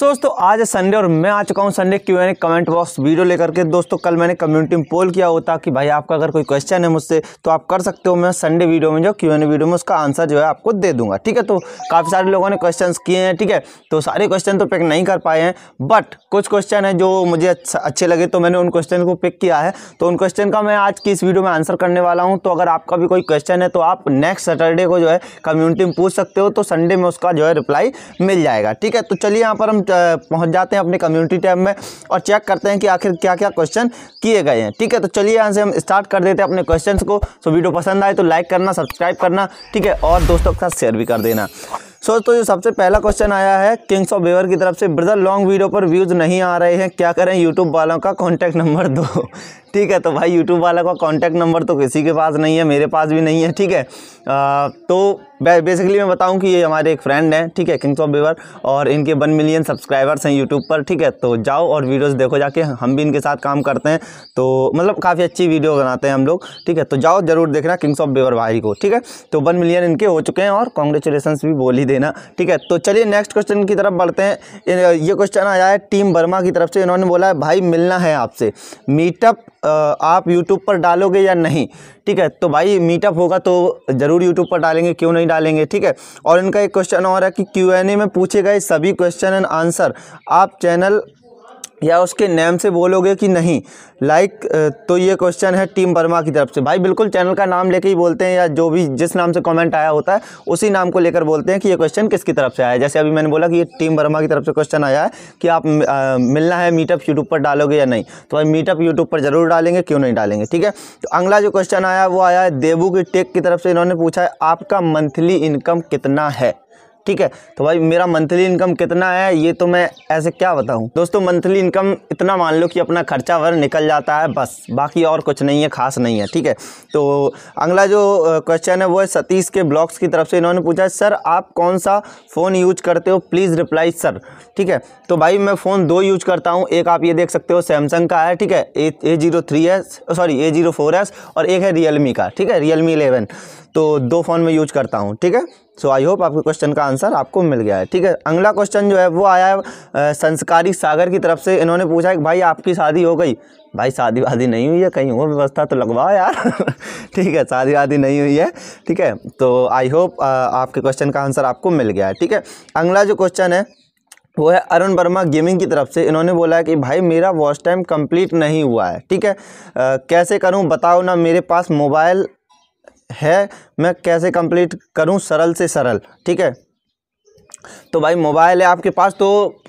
सो so, दोस्तों आज Sunday और मैं आ चुका हूँ संडे क्यों एन कमेंट बॉक्स वीडियो लेकर के दोस्तों कल मैंने कम्युनिटी में पोल किया होता कि भाई आपका अगर कोई क्वेश्चन है मुझसे तो आप कर सकते हो मैं संडे वीडियो में जो क्यू एन वीडियो में उसका आंसर जो है आपको दे दूंगा ठीक है तो काफ़ी सारे लोगों ने क्वेश्चन किए हैं ठीक है तो सारे क्वेश्चन तो पिक नहीं कर पाए हैं बट कुछ क्वेश्चन है जो मुझे अच्छे लगे तो मैंने उन क्वेश्चन को पिक किया है तो उन क्वेश्चन का मैं आज की इस वीडियो में आंसर करने वाला हूँ तो अगर आपका भी कोई क्वेश्चन है तो आप नेक्स्ट सैटरडे को जो है कम्युनिटी में पूछ सकते हो तो संडे में उसका जो है रिप्लाई मिल जाएगा ठीक है तो चलिए यहाँ पर हम पहुंच जाते हैं अपने कम्युनिटी टैब में और चेक करते हैं कि आखिर क्या क्या क्वेश्चन किए गए हैं ठीक है तो चलिए यहाँ से हम स्टार्ट कर देते हैं अपने क्वेश्चन को सो वीडियो पसंद आए तो लाइक करना सब्सक्राइब करना ठीक है और दोस्तों के साथ शेयर भी कर देना सो तो जो सबसे पहला क्वेश्चन आया है किंग्स ऑफ वेवर की तरफ से ब्रदर लॉन्ग वीडियो पर व्यूज़ नहीं आ रहे हैं क्या करें यूट्यूब वालों का कॉन्टैक्ट नंबर दो ठीक है तो भाई यूट्यूब वाला का कॉन्टैक्ट नंबर तो किसी के पास नहीं है मेरे पास भी नहीं है ठीक है तो बेसिकली मैं बताऊं कि ये हमारे एक फ्रेंड हैं ठीक है किंग्स ऑफ बेवर और इनके वन मिलियन सब्सक्राइबर्स हैं यूट्यूब पर ठीक है तो जाओ और वीडियोस देखो जाके हम भी इनके साथ काम करते हैं तो मतलब काफ़ी अच्छी वीडियो बनाते हैं हम लोग ठीक है तो जाओ जरूर देखना किंग्स ऑफ बेवर भाई को ठीक है तो वन मिलियन इनके हो चुके हैं और कॉन्ग्रेचुलेसन भी बोल ही देना ठीक है तो चलिए नेक्स्ट क्वेश्चन की तरफ बढ़ते हैं ये क्वेश्चन आया है टीम वर्मा की तरफ से इन्होंने बोला है भाई मिलना है आपसे मीटअप आप यूट्यूब पर डालोगे या नहीं ठीक है तो भाई मीटअप होगा तो ज़रूर यूट्यूब पर डालेंगे क्यों नहीं डालेंगे ठीक है और इनका एक क्वेश्चन और है कि क्यू एन ए में पूछे गए सभी क्वेश्चन एंड आंसर आप चैनल या उसके नेम से बोलोगे कि नहीं लाइक तो ये क्वेश्चन है टीम वर्मा की तरफ से भाई बिल्कुल चैनल का नाम लेके ही बोलते हैं या जो भी जिस नाम से कमेंट आया होता है उसी नाम को लेकर बोलते हैं कि ये क्वेश्चन किसकी तरफ से आया जैसे अभी मैंने बोला कि ये टीम वर्मा की तरफ से क्वेश्चन आया है कि आप आ, मिलना है मीटअप यूट्यूब पर डालोगे या नहीं तो भाई मीटअप यूट्यूब पर ज़रूर डालेंगे क्यों नहीं डालेंगे ठीक है तो अगला जो क्वेश्चन आया वो आया है देबू की टेक की तरफ से इन्होंने पूछा है आपका मंथली इनकम कितना है ठीक है तो भाई मेरा मंथली इनकम कितना है ये तो मैं ऐसे क्या बताऊँ दोस्तों मंथली इनकम इतना मान लो कि अपना खर्चा भर निकल जाता है बस बाकी और कुछ नहीं है खास नहीं है ठीक है तो अगला जो क्वेश्चन है वो है सतीश के ब्लॉग्स की तरफ से इन्होंने पूछा सर आप कौन सा फ़ोन यूज करते हो प्लीज़ रिप्लाई सर ठीक है तो भाई मैं फ़ोन दो यूज करता हूँ एक आप ये देख सकते हो सैमसंग का है ठीक है A A zero three S sorry A zero four S और एक है रियल का ठीक है रियलमी मी तो दो फ़ोन में यूज करता हूँ ठीक है सो आई होप आपके क्वेश्चन का आंसर आपको मिल गया है ठीक है अगला क्वेश्चन जो है वो आया है संस्कारी सागर की तरफ से इन्होंने पूछा है कि भाई आपकी शादी हो गई भाई शादी वादी नहीं हुई है कहीं और व्यवस्था तो लगवाओ यार ठीक है शादी वादी नहीं हुई है ठीक है तो आई होप आपके क्वेश्चन का आंसर आपको मिल गया है ठीक है अगला जो क्वेश्चन है वो है अरुण वर्मा गेमिंग की तरफ से इन्होंने बोला है कि भाई मेरा वॉच टाइम कंप्लीट नहीं हुआ है ठीक है आ, कैसे करूं बताओ ना मेरे पास मोबाइल है मैं कैसे कंप्लीट करूं सरल से सरल ठीक है तो भाई मोबाइल है आपके पास तो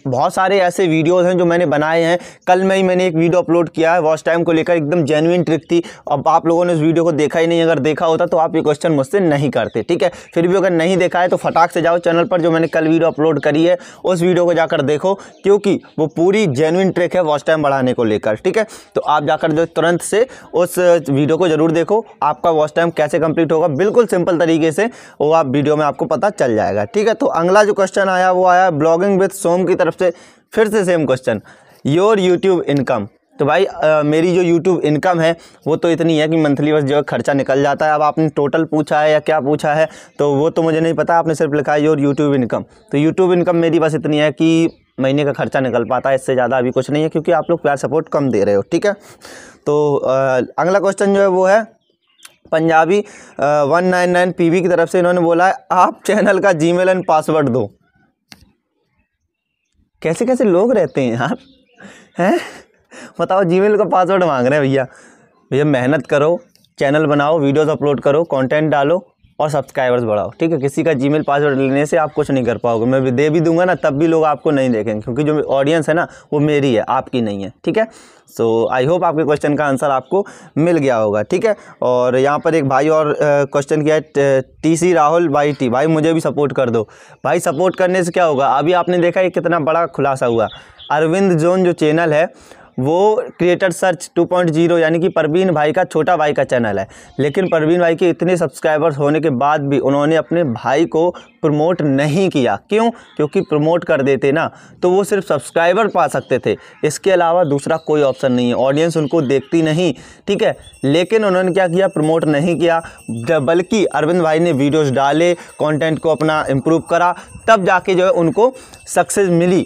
बहुत सारे ऐसे वीडियोस हैं जो मैंने बनाए हैं कल में ही मैंने एक वीडियो अपलोड किया है वॉच टाइम को लेकर एकदम जेनुइन ट्रिक थी अब आप लोगों ने उस वीडियो को देखा ही नहीं अगर देखा होता तो आप ये क्वेश्चन मुझसे नहीं करते ठीक है फिर भी अगर नहीं देखा है तो फटाक से जाओ चैनल पर जो मैंने कल वीडियो अपलोड करी है उस वीडियो को जाकर देखो क्योंकि वो पूरी जेनुइन ट्रिक है वॉच टाइम बढ़ाने को लेकर ठीक है तो आप जाकर जो तुरंत से उस वीडियो को ज़रूर देखो आपका वॉच टाइम कैसे कंप्लीट होगा बिल्कुल सिंपल तरीके से वो आप वीडियो में आपको पता चल जाएगा ठीक है तो अगला जो क्वेश्चन आया वो आया ब्लॉगिंग विद सोम की तरफ से फिर से same question your YouTube income तो भाई आ, मेरी जो यूट्यूब इनकम है वो तो इतनी है कि मंथली बस जो है खर्चा निकल जाता है अब आपने टोटल पूछा है या क्या पूछा है तो वो तो मुझे नहीं पता आपने सिर्फ लिखा है योर यूट्यूब इनकम तो यूट्यूब इनकम मेरी बस इतनी है कि महीने का खर्चा निकल पाता है इससे ज़्यादा अभी कुछ नहीं है क्योंकि आप लोग प्यार सपोर्ट कम दे रहे हो ठीक है तो अगला क्वेश्चन जो है वो है Punjabi one nine nine P की तरफ से इन्होंने बोला है आप चैनल का जी मेल एंड पासवर्ड दो कैसे कैसे लोग रहते हैं यार हैं बताओ जी मेल का पासवर्ड मांग रहे हैं भैया भैया मेहनत करो चैनल बनाओ वीडियोस अपलोड करो कंटेंट डालो और सब्सक्राइबर्स बढ़ाओ ठीक है किसी का जी पासवर्ड लेने से आप कुछ नहीं कर पाओगे मैं भी दे भी दूंगा ना तब भी लोग आपको नहीं देखेंगे क्योंकि जो ऑडियंस है ना वो मेरी है आपकी नहीं है ठीक है सो आई होप आपके क्वेश्चन का आंसर आपको मिल गया होगा ठीक है और यहाँ पर एक भाई और क्वेश्चन किया है टी सी राहुल भाई टी भाई मुझे भी सपोर्ट कर दो भाई सपोर्ट करने से क्या होगा अभी आपने देखा ये कितना बड़ा खुलासा हुआ अरविंद जोन जो चैनल है वो क्रिएटर सर्च 2.0 यानी कि परवीन भाई का छोटा भाई का चैनल है लेकिन परवीन भाई के इतने सब्सक्राइबर्स होने के बाद भी उन्होंने अपने भाई को प्रमोट नहीं किया क्यों क्योंकि प्रमोट कर देते ना तो वो सिर्फ सब्सक्राइबर पा सकते थे इसके अलावा दूसरा कोई ऑप्शन नहीं है ऑडियंस उनको देखती नहीं ठीक है लेकिन उन्होंने क्या किया प्रमोट नहीं किया बल्कि अरविंद भाई ने वीडियोज़ डाले कॉन्टेंट को अपना इम्प्रूव करा तब जाके जो है उनको सक्सेस मिली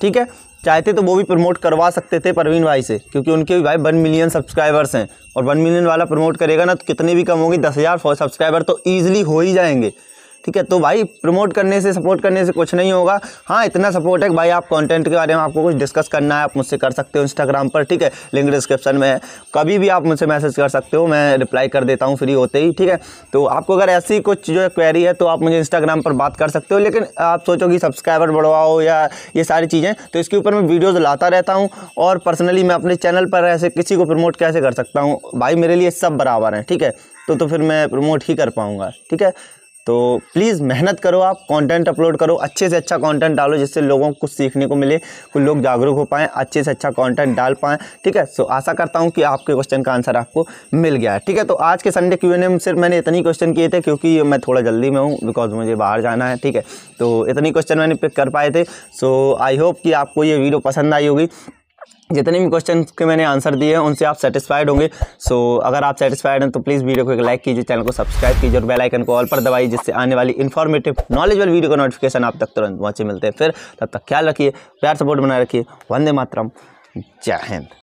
ठीक है चाहते तो वो भी प्रमोट करवा सकते थे परवीन भाई से क्योंकि उनके भी भाई वन मिलियन सब्सक्राइबर्स हैं और वन मिलियन वाला प्रमोट करेगा ना तो कितने भी कम होंगे दस हज़ार सब्सक्राइबर तो ईजिली हो ही जाएंगे ठीक है तो भाई प्रमोट करने से सपोर्ट करने से कुछ नहीं होगा हाँ इतना सपोर्ट है कि भाई आप कंटेंट के बारे में आपको कुछ डिस्कस करना है आप मुझसे कर सकते हो इंस्टाग्राम पर ठीक है लिंक डिस्क्रिप्शन में है कभी भी आप मुझसे मैसेज कर सकते हो मैं रिप्लाई कर देता हूँ फ्री होते ही ठीक है तो आपको अगर ऐसी कुछ जो क्वेरी है तो आप मुझे इंस्टाग्राम पर बात कर सकते हो लेकिन आप सोचो कि सब्सक्राइबर बढ़वाओ या ये सारी चीज़ें तो इसके ऊपर मैं वीडियोज़ लाता रहता हूँ और पर्सनली मैं अपने चैनल पर ऐसे किसी को प्रमोट कैसे कर सकता हूँ भाई मेरे लिए सब बराबर हैं ठीक है तो तो फिर मैं प्रमोट ही कर पाऊँगा ठीक है तो प्लीज़ मेहनत करो आप कंटेंट अपलोड करो अच्छे से अच्छा कंटेंट डालो जिससे लोगों को कुछ सीखने को मिले कुछ लोग जागरूक हो पाएँ अच्छे से अच्छा कंटेंट डाल पाएँ ठीक है सो आशा करता हूँ कि आपके क्वेश्चन का आंसर आपको मिल गया है ठीक है तो आज के संडे क्यू में सिर्फ मैंने इतनी क्वेश्चन किए थे क्योंकि मैं थोड़ा जल्दी में हूँ बिकॉज मुझे बाहर जाना है ठीक है तो इतनी क्वेश्चन मैंने पिक कर पाए थे सो आई होप कि आपको ये वीडियो पसंद आई होगी जितने भी क्वेश्चन के मैंने आंसर दिए हैं उनसे आप सेटिस्फाइड होंगे सो so, अगर आप सेटिस्फाइड हैं तो प्लीज़ वीडियो को एक लाइक कीजिए चैनल को सब्सक्राइब कीजिए और बेल आइकन को ऑल पर दबाइए जिससे आने वाली इन्फॉर्मेटिव नॉलेजबल वीडियो का नोटिफिकेशन आप तक तुरंत पहुँचे मिलते हैं फिर तब तक ख्याल रखिए प्यार सपोर्ट बनाए रखिए वंदे मातरम जय हिंद